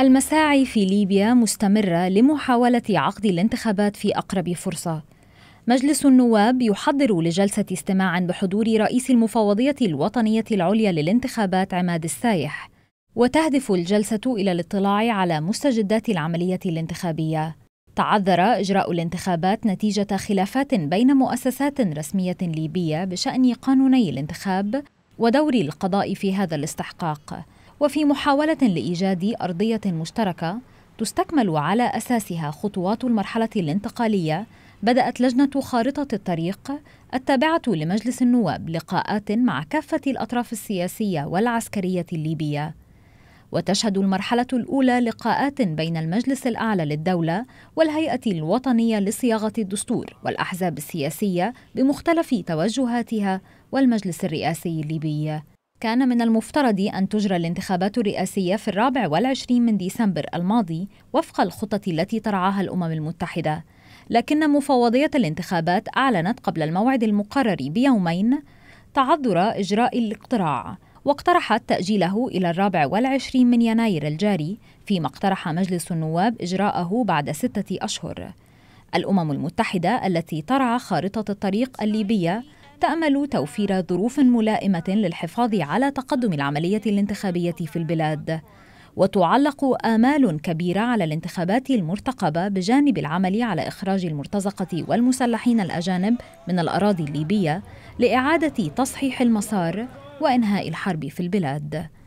المساعي في ليبيا مستمرة لمحاولة عقد الانتخابات في أقرب فرصة. مجلس النواب يحضر لجلسة استماع بحضور رئيس المفوضية الوطنية العليا للانتخابات عماد السايح، وتهدف الجلسة إلى الاطلاع على مستجدات العملية الانتخابية. تعذر إجراء الانتخابات نتيجة خلافات بين مؤسسات رسمية ليبية بشأن قانوني الانتخاب ودور القضاء في هذا الاستحقاق. وفي محاولة لإيجاد أرضية مشتركة تستكمل على أساسها خطوات المرحلة الانتقالية بدأت لجنة خارطة الطريق التابعة لمجلس النواب لقاءات مع كافة الأطراف السياسية والعسكرية الليبية وتشهد المرحلة الأولى لقاءات بين المجلس الأعلى للدولة والهيئة الوطنية لصياغة الدستور والأحزاب السياسية بمختلف توجهاتها والمجلس الرئاسي الليبي كان من المفترض أن تجرى الانتخابات الرئاسية في الرابع والعشرين من ديسمبر الماضي وفق الخطة التي ترعاها الأمم المتحدة لكن مفوضية الانتخابات أعلنت قبل الموعد المقرر بيومين تعذر إجراء الاقتراع واقترحت تأجيله إلى الرابع والعشرين من يناير الجاري فيما اقترح مجلس النواب إجراءه بعد ستة أشهر الأمم المتحدة التي ترعى خارطة الطريق الليبية تأمل توفير ظروف ملائمة للحفاظ على تقدم العملية الانتخابية في البلاد وتعلق آمال كبيرة على الانتخابات المرتقبة بجانب العمل على إخراج المرتزقة والمسلحين الأجانب من الأراضي الليبية لإعادة تصحيح المسار وإنهاء الحرب في البلاد